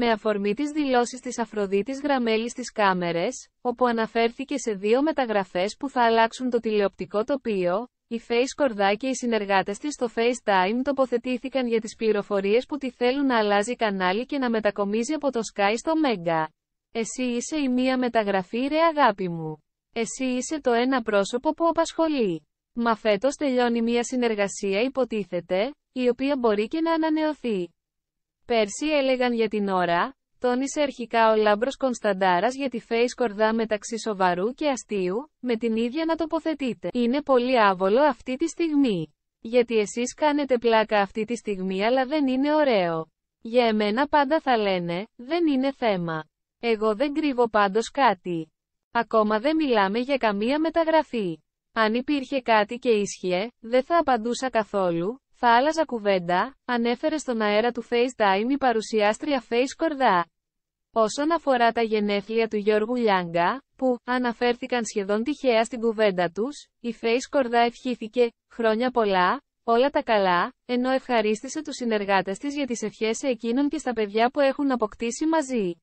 με αφορμή τις δηλώσεις της Αφροδίτης Γραμμέλης στις κάμερες, όπου αναφέρθηκε σε δύο μεταγραφές που θα αλλάξουν το τηλεοπτικό τοπίο, η Face Κορδά και οι συνεργάτες της στο FaceTime τοποθετήθηκαν για τις πληροφορίες που τη θέλουν να αλλάζει κανάλι και να μετακομίζει από το Sky στο Mega. Εσύ είσαι η μία μεταγραφή ρε αγάπη μου. Εσύ είσαι το ένα πρόσωπο που απασχολεί. Μα φέτος τελειώνει μία συνεργασία υποτίθεται, η οποία μπορεί και να ανανεωθεί. Πέρσι έλεγαν για την ώρα, τόνισε αρχικά ο Λάμπρος Κωνσταντάρας για τη face κορδά μεταξύ σοβαρού και αστείου, με την ίδια να τοποθετείτε. Είναι πολύ άβολο αυτή τη στιγμή. Γιατί εσείς κάνετε πλάκα αυτή τη στιγμή αλλά δεν είναι ωραίο. Για εμένα πάντα θα λένε, δεν είναι θέμα. Εγώ δεν κρύβω πάντως κάτι. Ακόμα δεν μιλάμε για καμία μεταγραφή. Αν υπήρχε κάτι και ίσχυε, δεν θα απαντούσα καθόλου, θα άλλαζα κουβέντα, ανέφερε στον αέρα του FaceTime η παρουσιάστρια Face Κορδά. Όσον αφορά τα γενέθλια του Γιώργου Λιάνγκα, που αναφέρθηκαν σχεδόν τυχαία στην κουβέντα τους, η Face Κορδά ευχήθηκε «Χρόνια πολλά, όλα τα καλά», ενώ ευχαρίστησε τους συνεργάτες της για τις ευχές σε εκείνον και στα παιδιά που έχουν αποκτήσει μαζί.